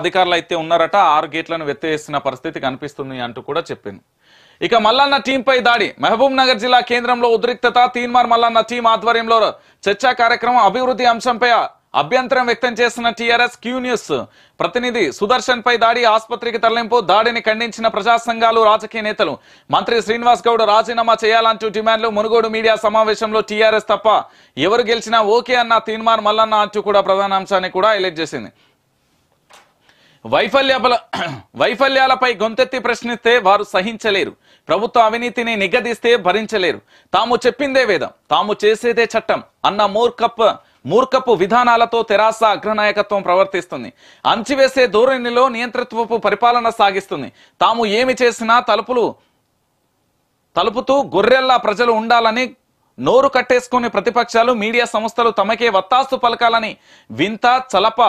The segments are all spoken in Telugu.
అధికారులు అయితే ఉన్నారట ఆరు గేట్లను వెత్తేసిన పరిస్థితి కనిపిస్తుంది అంటూ కూడా చెప్పింది ఇక మల్లన్న టీం పై దాడి మహబూబ్ నగర్ జిల్లా కేంద్రంలో ఉద్రిక్తత తీన్మార్ మల్లన్న టీం ఆధ్వర్యంలో చర్చా కార్యక్రమం అభివృద్ధి అంశంపై అభ్యంతరం వ్యక్తం చేసిన టీఆర్ఎస్ క్యూ న్యూస్ ప్రతినిధి సుదర్శన్ పై దాడి ఆసుపత్రికి తరలింపు దాడిని ఖండించిన ప్రజా సంఘాలు రాజకీయ నేతలు మంత్రి శ్రీనివాస్ గౌడ్ రాజీనామా చేయాలంటూ డిమాండ్లు మునుగోడు మీడియా సమావేశంలో టీఆర్ఎస్ తప్ప ఎవరు గెలిచినా ఓకే అన్న తీన్మార్ మల్లన్న అంటూ కూడా ప్రధాన అంశాన్ని కూడా హైలైట్ చేసింది వైఫల్యాల వైఫల్యాలపై గొంతెత్తి ప్రశ్నిస్తే వారు సహించలేరు ప్రభుత్వ అవినీతిని నిగదిస్తే భరించలేరు తాము చెప్పిందే వేదం తాము చేసేదే చట్టం అన్న మూర్ఖప్ మూర్ఖపు విధానాలతో తెరాస అగ్రనాయకత్వం ప్రవర్తిస్తుంది అంచివేసే ధోరణిలో నియంతృత్వపు పరిపాలన సాగిస్తుంది తాము ఏమి చేసినా తలుపులు తలుపుతూ గొర్రెల్లా ప్రజలు ఉండాలని నోరు కట్టేసుకుని ప్రతిపక్షాలు మీడియా సంస్థలు తమకే వత్తాస్తు పలకాలని వింత చలప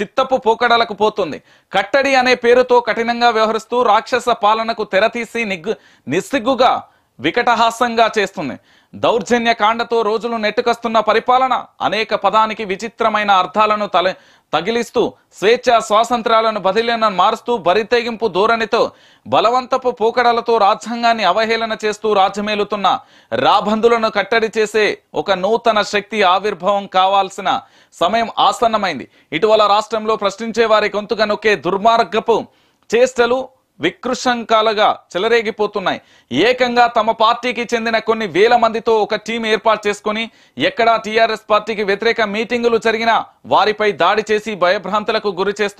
చిత్తపు పోకడలకు పోతుంది కట్టడి అనే పేరుతో కఠినంగా వ్యవహరిస్తూ రాక్షస పాలనకు తెరతీసి నిగ్గు నిస్సిగ్గుగా వికటహాస్యంగా చేస్తుంది దౌర్జన్య కాండతో రోజులు నెట్టుకొస్తున్న పరిపాలన అనేక పదానికి విచిత్రమైన అర్థాలను తల తగిలిస్తూ స్వేచ్ఛ స్వాతంత్రాలను బదిలీన మారుస్తూ బరితెగింపు ధోరణితో బలవంతపు పోకడలతో రాజ్యాంగాన్ని అవహేళన చేస్తూ రాజ్యమేలుతున్న రాబందులను కట్టడి చేసే ఒక నూతన శక్తి ఆవిర్భావం కావాల్సిన సమయం ఆసన్నమైంది ఇటీవల రాష్ట్రంలో ప్రశ్నించే వారి గొంతుగా నొక్కే దుర్మార్గపు చేష్టలు వికృశంకాలుగా చెలరేగిపోతున్నాయి ఏకంగా తమ పార్టీకి చెందిన కొన్ని వేల మందితో ఒక టీం ఏర్పాటు చేసుకుని ఎక్కడా టీఆర్ఎస్ పార్టీకి వ్యతిరేక మీటింగులు జరిగినా వారిపై దాడి చేసి భయభ్రాంతులకు గురి చేస్తు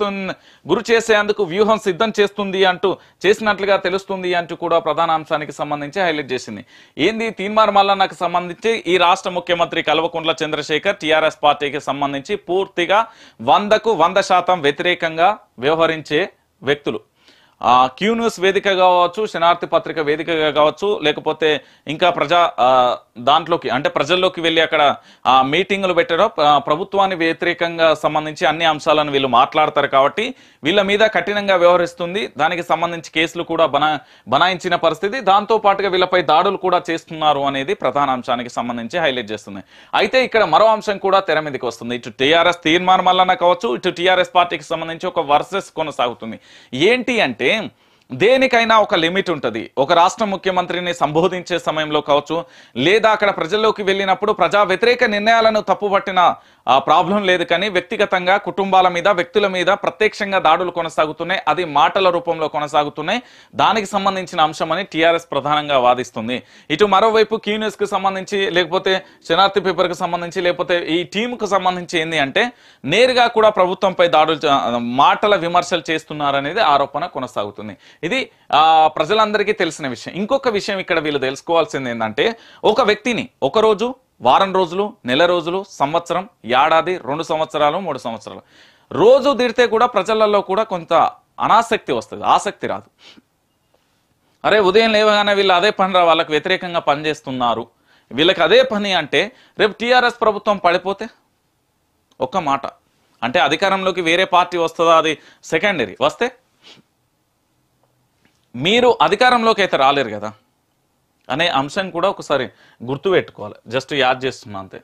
గురి చేసేందుకు వ్యూహం సిద్ధం చేస్తుంది అంటూ చేసినట్లుగా తెలుస్తుంది అంటూ కూడా ప్రధాన అంశానికి సంబంధించి హైలైట్ చేసింది ఏంది తీన్మార్ మల్లన్నకు సంబంధించి ఈ రాష్ట్ర ముఖ్యమంత్రి కల్వకుంట్ల చంద్రశేఖర్ టీఆర్ఎస్ పార్టీకి సంబంధించి పూర్తిగా వందకు వంద శాతం వ్యతిరేకంగా వ్యవహరించే వ్యక్తులు క్యూ న్యూస్ వేదిక కావచ్చు శనార్థి పత్రిక వేదికగా కావచ్చు లేకపోతే ఇంకా ప్రజా దాంట్లోకి అంటే ప్రజల్లోకి వెళ్ళి అక్కడ మీటింగులు పెట్టడం ప్రభుత్వాన్ని వ్యతిరేకంగా సంబంధించి అన్ని అంశాలను వీళ్ళు మాట్లాడతారు కాబట్టి వీళ్ళ మీద కఠినంగా వ్యవహరిస్తుంది దానికి సంబంధించి కేసులు కూడా బనా బనాయించిన పరిస్థితి దాంతోపాటుగా వీళ్ళపై దాడులు కూడా చేస్తున్నారు అనేది ప్రధాన అంశానికి సంబంధించి హైలైట్ చేస్తుంది అయితే ఇక్కడ మరో అంశం కూడా తెర మీదకి వస్తుంది ఇటు టీఆర్ఎస్ తీర్మానం వల్లనే కావచ్చు ఇటు టీఆర్ఎస్ పార్టీకి సంబంధించి ఒక వర్సెస్ కొనసాగుతుంది ఏంటి అంటే bien. దేనికైనా ఒక లిమిట్ ఉంటుంది ఒక రాష్ట్ర ముఖ్యమంత్రిని సంబోధించే సమయంలో కావచ్చు లేదా అక్కడ ప్రజల్లోకి వెళ్ళినప్పుడు ప్రజా వ్యతిరేక నిర్ణయాలను తప్పుపట్టిన ప్రాబ్లం లేదు కానీ వ్యక్తిగతంగా కుటుంబాల మీద వ్యక్తుల మీద ప్రత్యక్షంగా దాడులు కొనసాగుతున్నాయి అది మాటల రూపంలో కొనసాగుతున్నాయి దానికి సంబంధించిన అంశమని టీఆర్ఎస్ ప్రధానంగా వాదిస్తుంది ఇటు మరోవైపు కీ న్యూస్కి సంబంధించి లేకపోతే శనార్థి పేపర్కి సంబంధించి లేకపోతే ఈ టీంకు సంబంధించి ఏంది అంటే నేరుగా కూడా ప్రభుత్వంపై దాడులు మాటల విమర్శలు చేస్తున్నారనేది ఆరోపణ కొనసాగుతుంది ఇది ప్రజలందరికీ తెలిసిన విషయం ఇంకొక విషయం ఇక్కడ వీళ్ళు తెలుసుకోవాల్సింది ఏంటంటే ఒక వ్యక్తిని ఒకరోజు వారం రోజులు నెల రోజులు సంవత్సరం ఏడాది రెండు సంవత్సరాలు మూడు సంవత్సరాలు రోజు తిడితే కూడా ప్రజలలో కూడా కొంత అనాసక్తి వస్తుంది ఆసక్తి రాదు అరే ఉదయం లేవగానే వీళ్ళు అదే పని రా వాళ్ళకి వ్యతిరేకంగా పనిచేస్తున్నారు వీళ్ళకి అదే పని అంటే రేపు టీఆర్ఎస్ ప్రభుత్వం పడిపోతే ఒక్క మాట అంటే అధికారంలోకి వేరే పార్టీ వస్తుందా అది సెకండరీ వస్తే మీరు అధికారంలోకి అయితే రాలేరు కదా అనే అంశం కూడా ఒకసారి గుర్తుపెట్టుకోవాలి జస్ట్ యాడ్ చేస్తున్నా అంతే